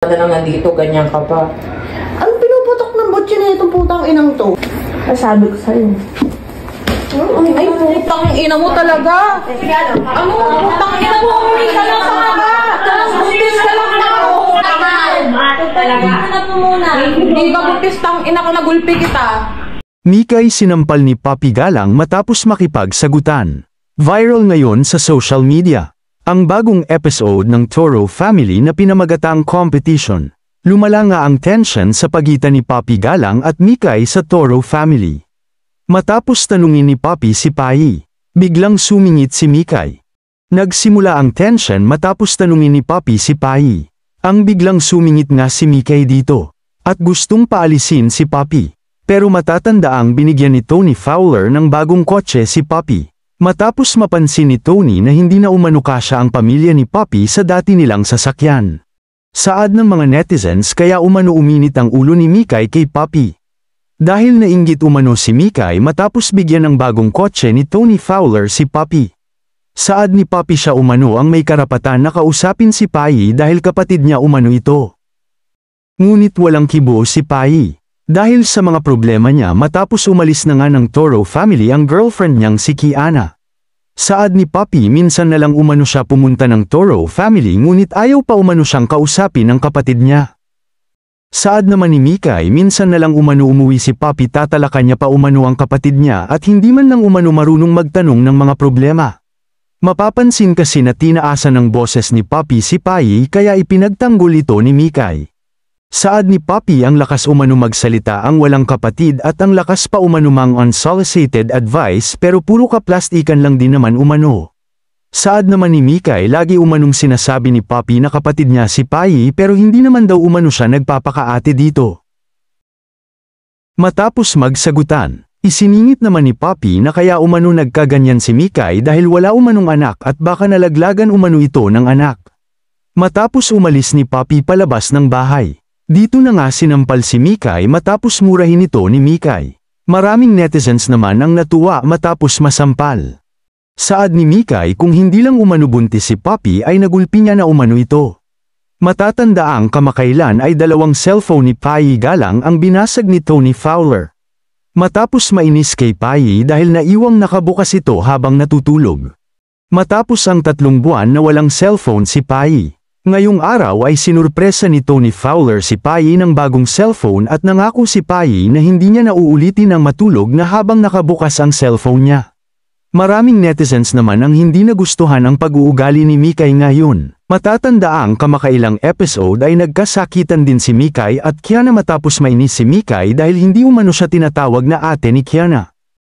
na lang nandito, ganyan ka pa. Ang pinuputok ng botya na itong putang inang to? Sabi ko sa'yo. Ay, putang ina mo talaga! Ano, putang ina mo! Hindi ka lang sa mga! Talang butis ka lang na ako! Talaga! Hindi ka butis, tang ina ko nagulpi kita! Mika'y sinampal ni Papi Galang matapos makipagsagutan. Viral ngayon sa social media. Ang bagong episode ng Toro Family na pinamagatang competition. Lumala nga ang tension sa pagitan ni Papi Galang at Mikay sa Toro Family. Matapos tanungin ni Papi si Pai, biglang sumingit si Mikay. Nagsimula ang tension matapos tanungin ni Papi si Pai. Ang biglang sumingit nga si Mikay dito. At gustong paalisin si Papi. Pero matatanda ang binigyan ni Tony Fowler ng bagong kotse si Papi. Matapos mapansin ni Tony na hindi na siya ang pamilya ni Poppy sa dati nilang sasakyan. Saad ng mga netizens kaya umano uminit ang ulo ni Mikay kay Poppy. Dahil nainggit umano si Mikay matapos bigyan ng bagong kotse ni Tony Fowler si Poppy. Saad ni Poppy siya umano ang may karapatan na kausapin si Pai dahil kapatid niya umano ito. Ngunit walang kibo si Pai. Dahil sa mga problema niya matapos umalis na nga ng Toro family ang girlfriend niyang si Kiana. Saad ni Papi minsan na lang umano siya pumunta ng Toro family ngunit ayaw pa umano siyang kausapin ng kapatid niya. Saad naman ni Mikay minsan na lang umano umuwi si Papi tatalakan niya pa umano ang kapatid niya at hindi man lang umano marunong magtanong ng mga problema. Mapapansin kasi na tinaasa ng boses ni Papi si Pai kaya ipinagtanggol ito ni Mikay. Saad ni Papi ang lakas umano magsalita ang walang kapatid at ang lakas pa umanumang unsolicited advice pero puro ka plastikan lang din naman umano. Saad naman ni Mikay lagi umanong sinasabi ni Papi na kapatid niya si Pai pero hindi naman daw umano siya nagpapakaate dito. Matapos magsagutan, isiningit naman ni Papi na kaya umano nagkaganyan si Mikay dahil wala umanong anak at baka nalaglagan umano ito ng anak. Matapos umalis ni Papi palabas ng bahay. Dito na nga sinampal si Mikay matapos murahin ito ni Mikay. Maraming netizens naman ang natuwa matapos masampal. Saad ni Mikay kung hindi lang umanubunti si Papi ay nagulpi niya na umano ito. Matatanda ang kamakailan ay dalawang cellphone ni Pai Galang ang binasag ni Tony Fowler. Matapos mainis kay Pai dahil naiwang nakabukas ito habang natutulog. Matapos ang tatlong buwan na walang cellphone si Pai. Ngayong araw ay sinurpresa ni Tony Fowler si Pai ng bagong cellphone at nangako si Pai na hindi niya nauulitin ang matulog na habang nakabukas ang cellphone niya. Maraming netizens naman ang hindi nagustuhan ang pag-uugali ni Mikay ngayon. ang kamakailang episode ay nagkasakitan din si Mikay at Kiana matapos mainis si Mikay dahil hindi umano siya tinatawag na ate ni Kiana.